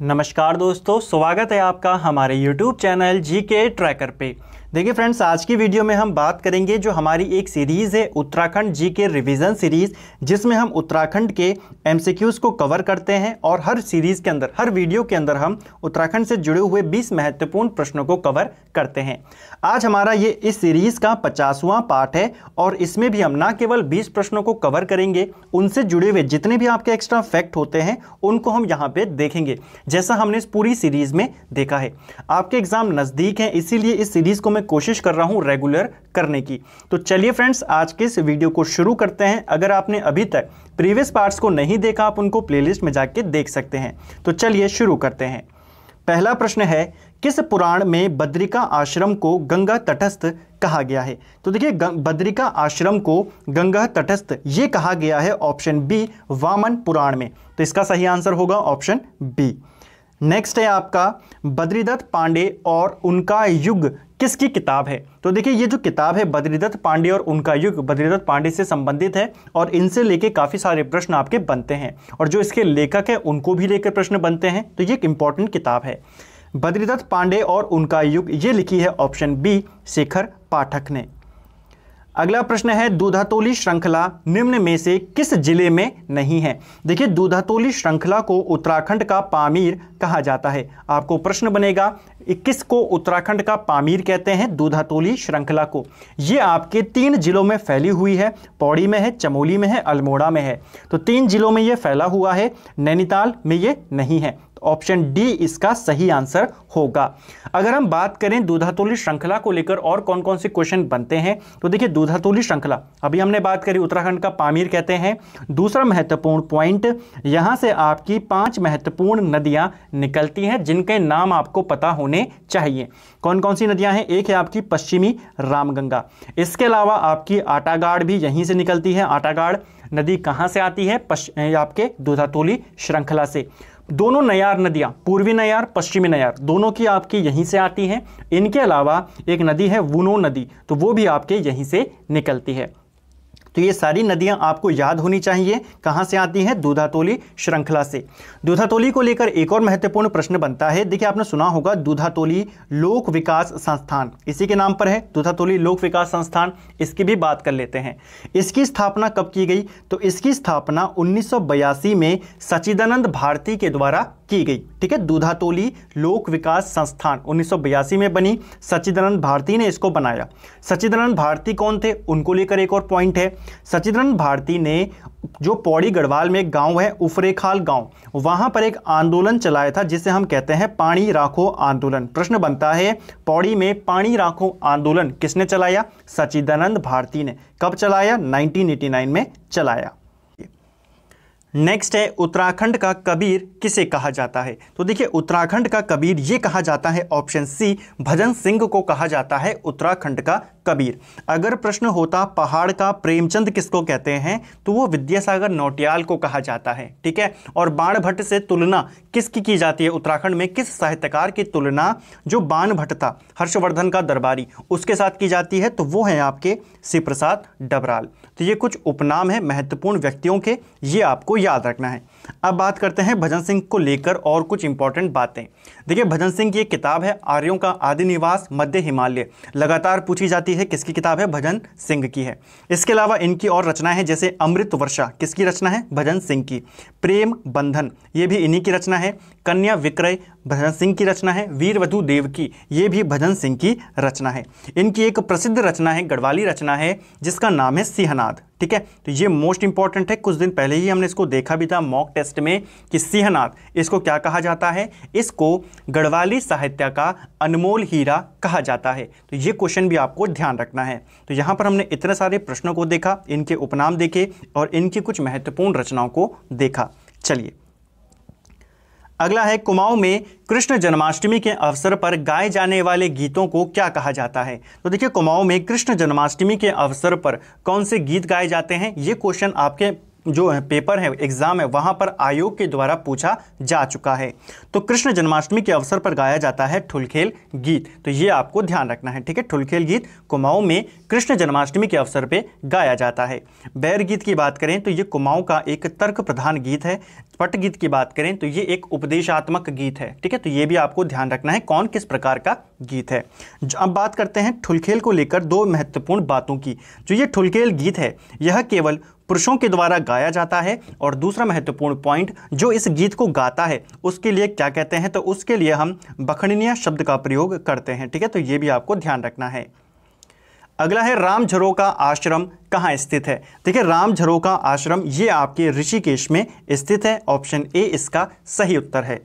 नमस्कार दोस्तों स्वागत है आपका हमारे YouTube चैनल जी के ट्रैकर पे देखिए फ्रेंड्स आज की वीडियो में हम बात करेंगे जो हमारी एक सीरीज़ है उत्तराखंड जी के रिविजन सीरीज़ जिसमें हम उत्तराखंड के एमसीक्यूज़ को कवर करते हैं और हर सीरीज़ के अंदर हर वीडियो के अंदर हम उत्तराखंड से जुड़े हुए 20 महत्वपूर्ण प्रश्नों को कवर करते हैं आज हमारा ये इस सीरीज़ का पचासवां पार्ट है और इसमें भी हम ना केवल बीस प्रश्नों को कवर करेंगे उनसे जुड़े हुए जितने भी आपके एक्स्ट्रा फैक्ट होते हैं उनको हम यहाँ पर देखेंगे जैसा हमने इस पूरी सीरीज़ में देखा है आपके एग्ज़ाम नज़दीक हैं इसीलिए इस सीरीज़ को मैं कोशिश कर रहा हूँ रेगुलर करने की तो चलिए फ्रेंड्स आज के इस वीडियो को शुरू करते हैं अगर आपने अभी तक प्रीवियस पार्ट्स को नहीं देखा आप उनको प्लेलिस्ट में जाके देख सकते हैं तो चलिए शुरू करते हैं पहला प्रश्न है किस पुराण में बद्रिका आश्रम को गंगा तटस्थ कहा गया है तो देखिए बद्रिका आश्रम को गंगा तटस्थ ये कहा गया है ऑप्शन बी वामन पुराण में तो इसका सही आंसर होगा ऑप्शन बी नेक्स्ट है आपका बद्रीदत्त पांडे और उनका युग किसकी किताब है तो देखिए ये जो किताब है बद्रीदत्त पांडे और उनका युग बद्रीदत्त पांडे से संबंधित है और इनसे लेके काफ़ी सारे प्रश्न आपके बनते हैं और जो इसके लेखक हैं उनको भी लेकर प्रश्न बनते हैं तो ये एक इम्पॉर्टेंट किताब है बद्रीदत्त पांडे और उनका युग ये लिखी है ऑप्शन बी शेखर पाठक ने अगला प्रश्न है दूधातोली श्रृंखला निम्न में से किस जिले में नहीं है देखिए दूधातोली श्रृंखला को उत्तराखंड का पामीर कहा जाता है आपको प्रश्न बनेगा किस को उत्तराखंड का पामीर कहते हैं दूधातोली श्रृंखला को ये आपके तीन जिलों में फैली हुई है पौड़ी में है चमोली में है अल्मोड़ा में है तो तीन जिलों में ये फैला हुआ है नैनीताल में ये नहीं है ऑप्शन डी इसका सही आंसर होगा अगर हम बात करें दूधातोली श्रृंखला को लेकर और कौन कौन से क्वेश्चन बनते हैं तो देखिए दूधातोली श्रृंखला अभी हमने बात करी उत्तराखंड का पामीर कहते हैं दूसरा महत्वपूर्ण पॉइंट यहां से आपकी पांच महत्वपूर्ण नदियां निकलती हैं जिनके नाम आपको पता होने चाहिए कौन कौन सी नदियां हैं एक है आपकी पश्चिमी रामगंगा इसके अलावा आपकी आटागाड़ भी यहीं से निकलती है आटागाड़ नदी कहाँ से आती है आपके दूधातोली श्रृंखला से दोनों नयार नदियां पूर्वी नयार पश्चिमी नयार दोनों की आपकी यहीं से आती हैं इनके अलावा एक नदी है वुनो नदी तो वो भी आपके यहीं से निकलती है तो ये सारी नदियां आपको याद होनी चाहिए कहां से आती हैं दूधातोली श्रृंखला से दूधातोली को लेकर एक और महत्वपूर्ण प्रश्न बनता है देखिए आपने सुना होगा दूधातोली लोक विकास संस्थान इसी के नाम पर है दूधातोली लोक विकास संस्थान इसकी भी बात कर लेते हैं इसकी स्थापना कब की गई तो इसकी स्थापना उन्नीस में सचिदानंद भारती के द्वारा की गई ठीक है दूधातोली लोक विकास संस्थान उन्नीस में बनी सचिदानंद भारती ने इसको बनाया सचिदानंद भारती कौन थे उनको लेकर एक और पॉइंट है सचिदानंद भारती ने जो पौड़ी गढ़वाल में एक गाँव है उफरेखाल गांव वहां पर एक आंदोलन चलाया था जिसे हम कहते हैं पानी राखो आंदोलन प्रश्न बनता है पौड़ी में पानी राखो आंदोलन किसने चलाया सचिदानंद भारती ने कब चलाया नाइनटीन में चलाया नेक्स्ट है उत्तराखंड का कबीर किसे कहा जाता है तो देखिए उत्तराखंड का कबीर ये कहा जाता है ऑप्शन सी भजन सिंह को कहा जाता है उत्तराखंड का कबीर अगर प्रश्न होता पहाड़ का प्रेमचंद किसको कहते हैं तो वो विद्यासागर नौटियाल को कहा जाता है ठीक है और बाण भट्ट से तुलना किसकी की जाती है उत्तराखंड में किस साहित्यकार की तुलना जो बाण भट्ट था हर्षवर्धन का दरबारी उसके साथ की जाती है तो वो है आपके शिवप्रसाद डबराल तो ये कुछ उपनाम है महत्वपूर्ण व्यक्तियों के ये आपको याद रखना है अब बात करते हैं भजन सिंह को लेकर और कुछ इंपॉर्टेंट बातें देखिए भजन सिंह की एक किताब है आर्यों का आदि निवास मध्य हिमालय लगातार पूछी जाती है है किसकी किताब है भजन सिंह की है इसके अलावा इनकी और रचना है जैसे अमृत वर्षा किसकी रचना है भजन सिंह की प्रेम बंधन ये भी इन्हीं की रचना है कन्या विक्रय भजन सिंह की रचना है वीरवधु देव की ये भी भजन सिंह की रचना है इनकी एक प्रसिद्ध रचना है गढ़वाली रचना है जिसका नाम है सिंहनाद ठीक है तो ये मोस्ट इंपॉर्टेंट है कुछ दिन पहले ही हमने इसको देखा भी था मॉक टेस्ट में कि सिंहनाद इसको क्या कहा जाता है इसको गढ़वाली साहित्य का अनमोल हीरा कहा जाता है तो ये क्वेश्चन भी आपको ध्यान रखना है तो यहाँ पर हमने इतने सारे प्रश्नों को देखा इनके उपनाम देखे और इनकी कुछ महत्वपूर्ण रचनाओं को देखा चलिए अगला है कुमाऊं में कृष्ण जन्माष्टमी के अवसर पर गाए जाने वाले गीतों को क्या कहा जाता है तो देखिए कुमाऊं में कृष्ण जन्माष्टमी के अवसर पर कौन से गीत गाए जाते हैं ये क्वेश्चन आपके जो है पेपर है एग्ज़ाम है वहाँ पर आयोग के द्वारा पूछा जा चुका है तो कृष्ण जन्माष्टमी के अवसर पर गाया जाता है ठुलखेल गीत तो ये आपको ध्यान रखना है ठीक है ठुलखेल गीत कुमाऊं में कृष्ण जन्माष्टमी के अवसर पर गाया जाता है बैर गीत की बात करें तो ये कुमाऊं का एक तर्क प्रधान गीत है पट गीत की बात करें तो ये एक उपदेशात्मक गीत है ठीक है तो ये भी आपको ध्यान रखना है कौन किस प्रकार का गीत है अब बात करते हैं ठुलखेल को लेकर दो महत्वपूर्ण बातों की जो ये ठुलखेल गीत है यह केवल पुरुषों के द्वारा गाया जाता है और दूसरा महत्वपूर्ण पॉइंट जो इस गीत को गाता है उसके लिए क्या कहते हैं तो उसके लिए हम बखणनिया शब्द का प्रयोग करते हैं ठीक है तो ये भी आपको ध्यान रखना है अगला है राम झरो का आश्रम कहाँ स्थित है देखिए राम झरो का आश्रम ये आपके ऋषिकेश में स्थित है ऑप्शन ए इसका सही उत्तर है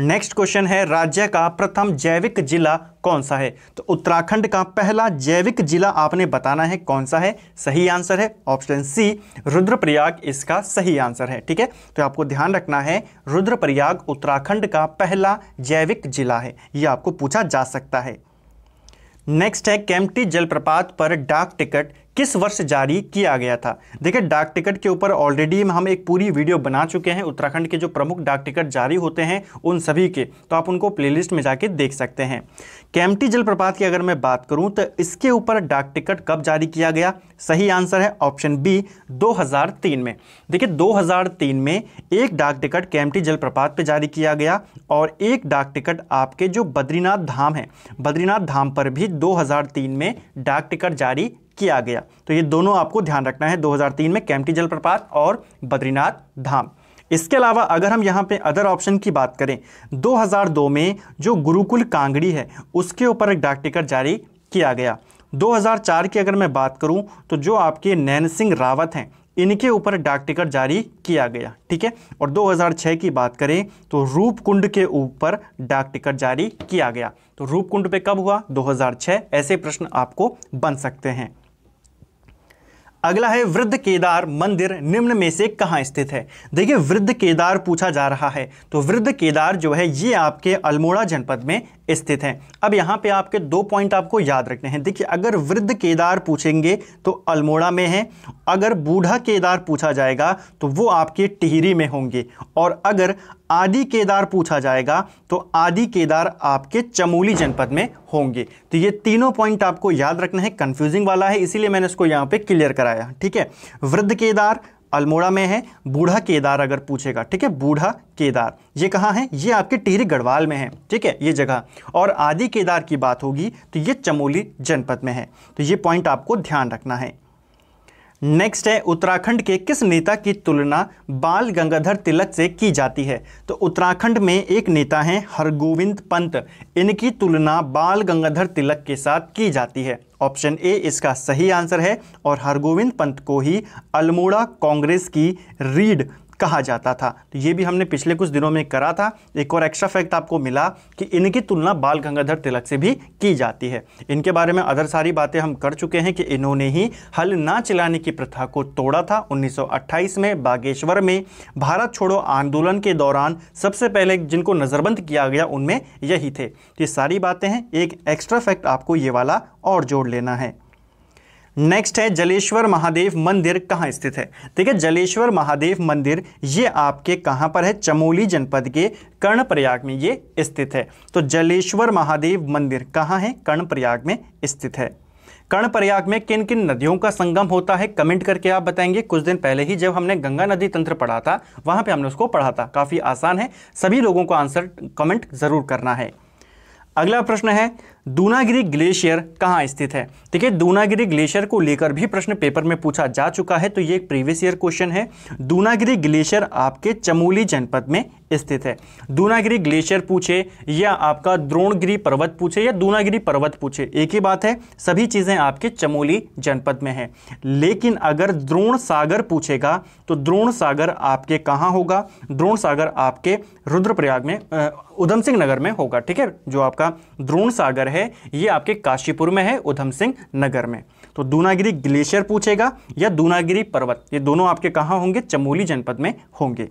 नेक्स्ट क्वेश्चन है राज्य का प्रथम जैविक जिला कौन सा है तो उत्तराखंड का पहला जैविक जिला आपने बताना है कौन सा है सही आंसर है ऑप्शन सी रुद्रप्रयाग इसका सही आंसर है ठीक है तो आपको ध्यान रखना है रुद्रप्रयाग उत्तराखंड का पहला जैविक जिला है ये आपको पूछा जा सकता है नेक्स्ट है कैम्प्टी जलप्रपात पर डाक टिकट किस वर्ष जारी किया गया था देखिए डाक टिकट के ऊपर ऑलरेडी हम एक पूरी वीडियो बना चुके हैं उत्तराखंड के जो प्रमुख डाक टिकट जारी होते हैं उन सभी के तो आप उनको प्लेलिस्ट में जाके देख सकते हैं कैम्टी जलप्रपात की अगर मैं बात करूं तो इसके ऊपर डाक टिकट कब जारी किया गया सही आंसर है ऑप्शन बी 2003 में देखिए 2003 में एक डाक टिकट कैम्टी जलप्रपात पर जारी किया गया और एक डाक टिकट आपके जो बद्रीनाथ धाम है बद्रीनाथ धाम पर भी 2003 में डाक टिकट जारी किया गया तो ये दोनों आपको ध्यान रखना है 2003 में कैम्टी जलप्रपात और बद्रीनाथ धाम इसके अलावा अगर हम यहाँ पे अदर ऑप्शन की बात करें 2002 में जो गुरुकुल कांगड़ी है उसके ऊपर एक डाक टिकट जारी किया गया 2004 की अगर मैं बात करूँ तो जो आपके नैन सिंह रावत हैं इनके ऊपर डाक टिकट जारी किया गया ठीक है और 2006 की बात करें तो रूपकुंड के ऊपर डाक टिकट जारी किया गया तो रूपकुंड पे कब हुआ 2006 ऐसे प्रश्न आपको बन सकते हैं अगला है वृद्ध केदार मंदिर निम्न में से कहाँ स्थित है देखिए वृद्ध केदार पूछा जा रहा है तो वृद्ध केदार जो है ये आपके अल्मोड़ा जनपद में स्थित हैं अब यहाँ पे आपके दो पॉइंट आपको याद रखने हैं देखिए अगर वृद्ध केदार पूछेंगे तो अल्मोड़ा में है अगर बूढ़ा केदार पूछा जाएगा तो वो आपके टिहरी में होंगे और अगर आदि केदार पूछा जाएगा तो आदि केदार आपके चमोली जनपद में होंगे तो ये तीनों पॉइंट आपको याद रखना है कन्फ्यूजिंग वाला है इसीलिए मैंने इसको यहाँ पे क्लियर कराया ठीक है वृद्ध केदार अल्मोड़ा में है बूढ़ा केदार अगर पूछेगा ठीक है बूढ़ा केदार ये कहाँ है ये आपके टिहरी गढ़वाल में है ठीक है ये जगह और आदि केदार की बात होगी तो ये चमोली जनपद में है तो ये पॉइंट आपको ध्यान रखना है नेक्स्ट है उत्तराखंड के किस नेता की तुलना बाल गंगाधर तिलक से की जाती है तो उत्तराखंड में एक नेता हैं हरगोविंद पंत इनकी तुलना बाल गंगाधर तिलक के साथ की जाती है ऑप्शन ए इसका सही आंसर है और हरगोविंद पंत को ही अल्मोड़ा कांग्रेस की रीढ़ कहा जाता था तो ये भी हमने पिछले कुछ दिनों में करा था एक और एक्स्ट्रा फैक्ट आपको मिला कि इनकी तुलना बाल गंगाधर तिलक से भी की जाती है इनके बारे में अदर सारी बातें हम कर चुके हैं कि इन्होंने ही हल ना चलाने की प्रथा को तोड़ा था 1928 में बागेश्वर में भारत छोड़ो आंदोलन के दौरान सबसे पहले जिनको नज़रबंद किया गया उनमें यही थे तो ये सारी बातें हैं एक एक्स्ट्रा फैक्ट आपको ये वाला और जोड़ लेना है नेक्स्ट है जलेश्वर महादेव मंदिर कहाँ स्थित है ठीक है जलेश्वर महादेव मंदिर ये आपके कहाँ पर है चमोली जनपद के कर्णप्रयाग में ये स्थित है तो जलेश्वर महादेव मंदिर कहाँ है कर्णप्रयाग में स्थित है कर्णप्रयाग में किन किन नदियों का संगम होता है कमेंट करके आप बताएंगे कुछ दिन पहले ही जब हमने गंगा नदी तंत्र पढ़ा था वहाँ पर हमने उसको पढ़ा था काफ़ी आसान है सभी लोगों को आंसर कमेंट ज़रूर करना है अगला प्रश्न है दूनागिरी ग्लेशियर कहाँ स्थित है ठीक है दूनागिरी ग्लेशियर को लेकर भी प्रश्न पेपर में पूछा जा चुका है तो ये एक प्रीवियस ईयर क्वेश्चन है दूनागिरी ग्लेशियर आपके चमोली जनपद में स्थित है दूनागिरी ग्लेशियर पूछे या आपका द्रोणगिरी पर्वत पूछे या दूनागिरी पर्वत पूछे एक ही बात है सभी चीज़ें आपके चमोली जनपद में है लेकिन अगर द्रोण सागर पूछेगा तो द्रोण सागर आपके कहाँ होगा द्रोण सागर आपके रुद्रप्रयाग में उधम सिंह नगर में होगा ठीक है जो आपका द्रोण सागर है है ये आपके काशीपुर में है उधम सिंह नगर में तो दूनागिरी ग्लेशियर पूछेगा या दूनागिरी पर्वत ये दोनों आपके कहाँ होंगे चमोली जनपद में होंगे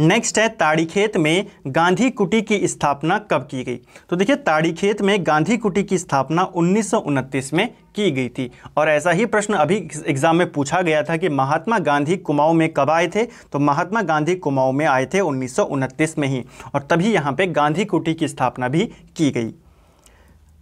नेक्स्ट है ताड़ीखेत में गांधी कुटी की स्थापना कब की गई तो देखिए ताड़ीखेत में गांधी कुटी की स्थापना उन्नीस में की गई थी और ऐसा ही प्रश्न अभी एग्जाम में पूछा गया था कि महात्मा गांधी कुमाऊं में कब आए थे तो महात्मा गांधी कुमाऊं में आए थे उन्नीस में ही और तभी यहाँ पे गांधी कुटी की स्थापना भी की गई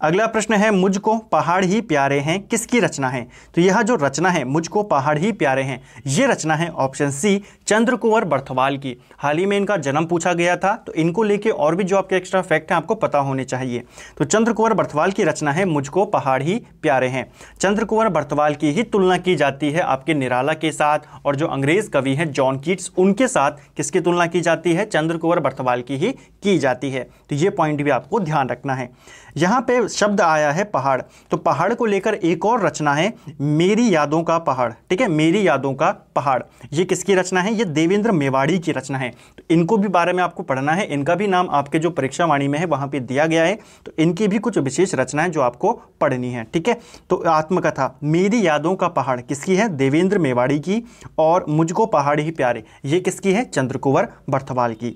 अगला प्रश्न है मुझको पहाड़ ही प्यारे हैं किसकी रचना है तो यह जो रचना है मुझको पहाड़ ही प्यारे हैं ये रचना है ऑप्शन सी चंद्र कुंवर बर्थवाल की हाल ही में इनका जन्म पूछा गया था तो इनको लेके और भी जो आपके एक्स्ट्रा फैक्ट हैं आपको पता होने चाहिए तो चंद्र कुंवर बर्थवाल की रचना है मुझको पहाड़ ही प्यारे हैं चंद्र कुंवर बर्थवाल की ही तुलना की जाती है आपके निराला के साथ और जो अंग्रेज कवि हैं जॉन कीट्स उनके साथ किसकी तुलना की जाती है चंद्र कुंवर बर्थवाल की ही की जाती है तो ये पॉइंट भी आपको ध्यान रखना है यहाँ पे शब्द आया है पहाड़ तो पहाड़ को लेकर एक और रचना है मेरी यादों का पहाड़ ठीक है मेरी यादों का पहाड़ ये किसकी रचना है ये देवेंद्र मेवाड़ी की रचना है तो इनको भी बारे में आपको पढ़ना है इनका भी नाम आपके जो परीक्षा वाणी में है वहां पर दिया गया है तो इनकी भी कुछ विशेष रचना जो आपको पढ़नी है ठीक है तो आत्मकथा मेरी यादों का पहाड़ किसकी है देवेंद्र मेवाड़ी की और मुझको पहाड़ ही प्यारे ये किसकी है चंद्रकुंवर बर्थवाल की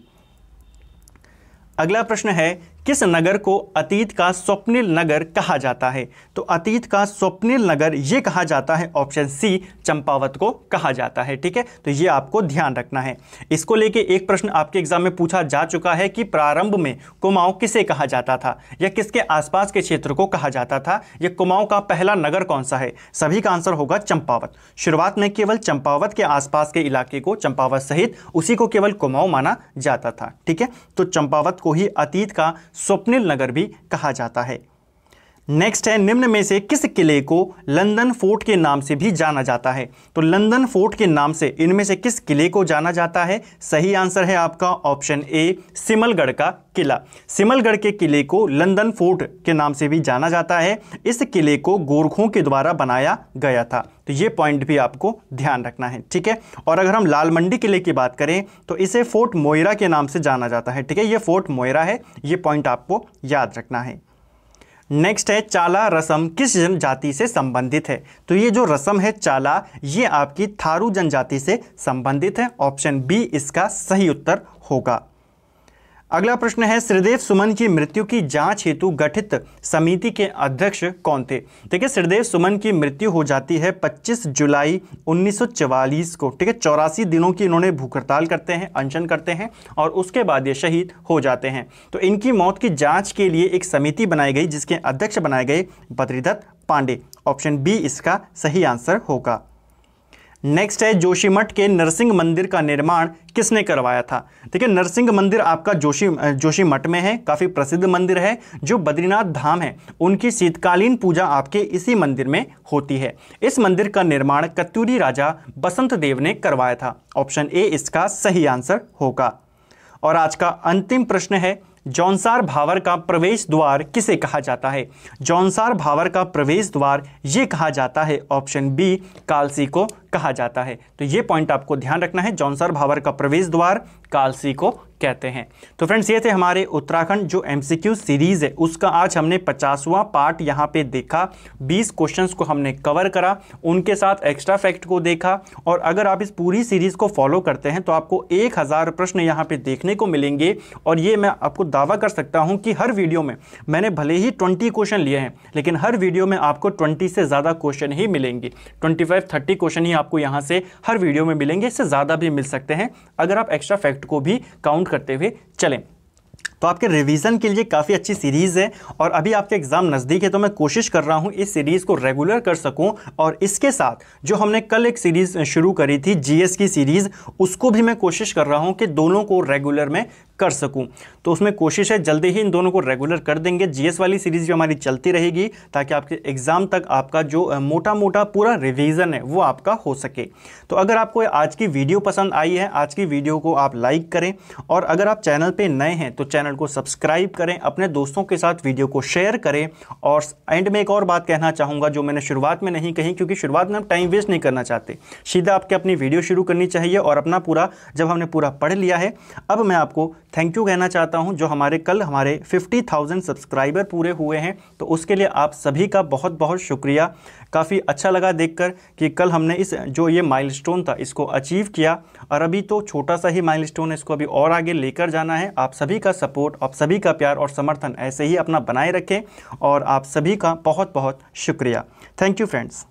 अगला प्रश्न है किस नगर को अतीत का स्वप्निल नगर कहा जाता है तो अतीत का स्वप्निल नगर ये कहा जाता है ऑप्शन सी चंपावत को कहा जाता है ठीक है तो ये आपको ध्यान रखना है इसको लेके एक प्रश्न आपके एग्जाम में पूछा जा चुका है कि प्रारंभ में कुमाऊं किसे कहा जाता था या किसके आसपास के क्षेत्र को कहा जाता था या कुमाऊं का पहला नगर कौन सा है सभी का आंसर होगा चंपावत शुरुआत में केवल चंपावत के आसपास के इलाके को चंपावत सहित उसी को केवल कुमाऊं माना जाता था ठीक है तो चंपावत को ही अतीत का स्वप्निल नगर भी कहा जाता है नेक्स्ट है निम्न में से किस किले को लंदन फोर्ट के नाम से भी जाना जाता है तो लंदन फोर्ट के नाम से इनमें से किस किले को जाना जाता है सही आंसर है आपका ऑप्शन ए सिमलगढ़ का किला सिमलगढ़ के किले को लंदन फोर्ट के नाम से भी जाना जाता है इस किले को गोरखों के द्वारा बनाया गया था तो ये पॉइंट भी आपको ध्यान रखना है ठीक है और अगर हम लाल मंडी किले की बात करें तो इसे फोर्ट मोयरा के नाम से जाना जाता है ठीक है ये फोर्ट मोयरा है ये पॉइंट आपको याद रखना है नेक्स्ट है चाला रसम किस जनजाति से संबंधित है तो ये जो रसम है चाला ये आपकी थारू जनजाति से संबंधित है ऑप्शन बी इसका सही उत्तर होगा अगला प्रश्न है श्रीदेव सुमन की मृत्यु की जांच हेतु गठित समिति के अध्यक्ष कौन थे ठीक है श्रीदेव सुमन की मृत्यु हो जाती है 25 जुलाई 1944 को ठीक है चौरासी दिनों की इन्होंने भूख हड़ताल करते हैं अनशन करते हैं और उसके बाद ये शहीद हो जाते हैं तो इनकी मौत की जांच के लिए एक समिति बनाई गई जिसके अध्यक्ष बनाए गए बद्रीदत्त पांडे ऑप्शन बी इसका सही आंसर होगा नेक्स्ट है जोशीमठ के नरसिंह मंदिर का निर्माण किसने करवाया था देखिए नरसिंह मंदिर आपका जोशी जोशीमठ में है काफ़ी प्रसिद्ध मंदिर है जो बद्रीनाथ धाम है उनकी शीतकालीन पूजा आपके इसी मंदिर में होती है इस मंदिर का निर्माण कत्यूरी राजा बसंत देव ने करवाया था ऑप्शन ए इसका सही आंसर होगा और आज का अंतिम प्रश्न है जौनसार भावर का प्रवेश द्वार किसे कहा जाता है जौनसार भावर का प्रवेश द्वार ये कहा जाता है ऑप्शन बी कालसी को कहा जाता है तो ये पॉइंट आपको ध्यान रखना है जॉनसर भावर का प्रवेश द्वार कालसी को कहते हैं तो फ्रेंड्स ये थे हमारे उत्तराखंड जो एम सीरीज़ है उसका आज हमने पचासवां पार्ट यहाँ पे देखा 20 क्वेश्चंस को हमने कवर करा उनके साथ एक्स्ट्रा फैक्ट को देखा और अगर आप इस पूरी सीरीज़ को फॉलो करते हैं तो आपको एक हज़ार प्रश्न यहाँ पे देखने को मिलेंगे और ये मैं आपको दावा कर सकता हूँ कि हर वीडियो में मैंने भले ही ट्वेंटी क्वेश्चन लिए हैं लेकिन हर वीडियो में आपको ट्वेंटी से ज़्यादा क्वेश्चन ही मिलेंगे ट्वेंटी फाइव क्वेश्चन ही आप आपको यहाँ से हर वीडियो में मिलेंगे इससे ज़्यादा भी मिल सकते हैं अगर आप एक्स्ट्रा फैक्ट को भी काउंट करते हुए चलें तो आपके रिवीजन के लिए काफ़ी अच्छी सीरीज़ है और अभी आपके एग्ज़ाम नज़दीक है तो मैं कोशिश कर रहा हूँ इस सीरीज़ को रेगुलर कर सकूँ और इसके साथ जो हमने कल एक सीरीज़ शुरू करी थी जीएस की सीरीज़ उसको भी मैं कोशिश कर रहा हूँ कि दोनों को रेगुलर में कर सकूं तो उसमें कोशिश है जल्दी ही इन दोनों को रेगुलर कर देंगे जीएस वाली सीरीज़ भी हमारी चलती रहेगी ताकि आपके एग्ज़ाम तक आपका जो मोटा मोटा पूरा रिवीजन है वो आपका हो सके तो अगर आपको आज की वीडियो पसंद आई है आज की वीडियो को आप लाइक करें और अगर आप चैनल पर नए हैं तो चैनल को सब्सक्राइब करें अपने दोस्तों के साथ वीडियो को शेयर करें और एंड में एक और बात कहना चाहूँगा जो मैंने शुरुआत में नहीं कही क्योंकि शुरुआत में हम टाइम वेस्ट नहीं करना चाहते सीधा आपके अपनी वीडियो शुरू करनी चाहिए और अपना पूरा जब हमने पूरा पढ़ लिया है अब मैं आपको थैंक यू कहना चाहता हूँ जो हमारे कल हमारे 50,000 सब्सक्राइबर पूरे हुए हैं तो उसके लिए आप सभी का बहुत बहुत शुक्रिया काफ़ी अच्छा लगा देखकर कि कल हमने इस जो ये माइलस्टोन था इसको अचीव किया और अभी तो छोटा सा ही माइलस्टोन है इसको अभी और आगे लेकर जाना है आप सभी का सपोर्ट आप सभी का प्यार और समर्थन ऐसे ही अपना बनाए रखें और आप सभी का बहुत बहुत शुक्रिया थैंक यू फ्रेंड्स